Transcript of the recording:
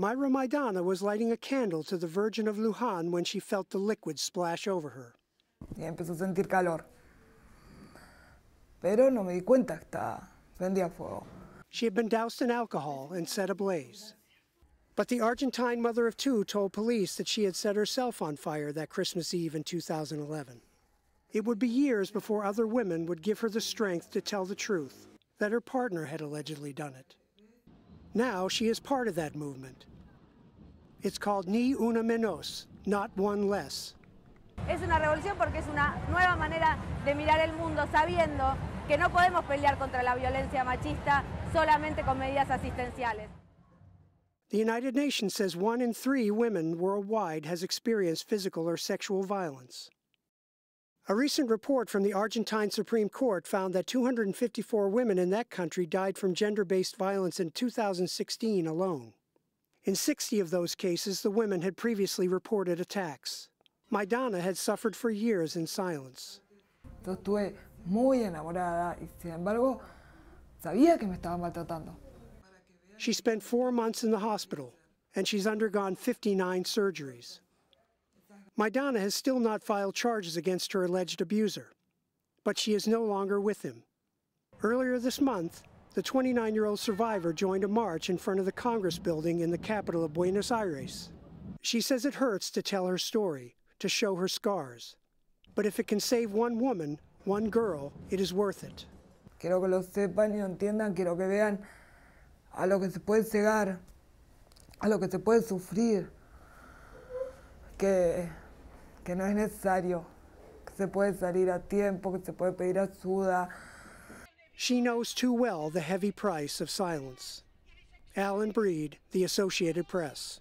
Myra Maidana was lighting a candle to the Virgin of Lujan when she felt the liquid splash over her. Y empezó a sentir calor. Pero no me di cuenta hasta prendía fuego. She had been doused in alcohol and set ablaze. But the Argentine mother of two told police that she had set herself on fire that Christmas Eve in 2011. It would be years before other women would give her the strength to tell the truth that her partner had allegedly done it. Now she is part of that movement. It's called Ni Una Menos, Not One Less. Es una revolución porque es una nueva manera de mirar el mundo sabiendo que no podemos pelear contra la violencia machista solamente con medidas asistenciales. The United Nations says one in three women worldwide has experienced physical or sexual violence. A recent report from the Argentine Supreme Court found that 254 women in that country died from gender based violence in 2016 alone. In 60 of those cases, the women had previously reported attacks. Maidana had suffered for years in silence. She spent four months in the hospital and she's undergone 59 surgeries. Maidana has still not filed charges against her alleged abuser, but she is no longer with him. Earlier this month, the 29 year old survivor joined a march in front of the Congress building in the capital of Buenos Aires. She says it hurts to tell her story, to show her scars. But if it can save one woman, one girl, it is worth it. Quiero que lo sepan y lo entiendan, quiero que vean a lo que se puede llegar, a lo que se puede sufrir, que que no es necesario, que se puede salir a tiempo, que se puede pedir ayuda. She knows too well the heavy price of silence. Alan Breed, The Associated Press.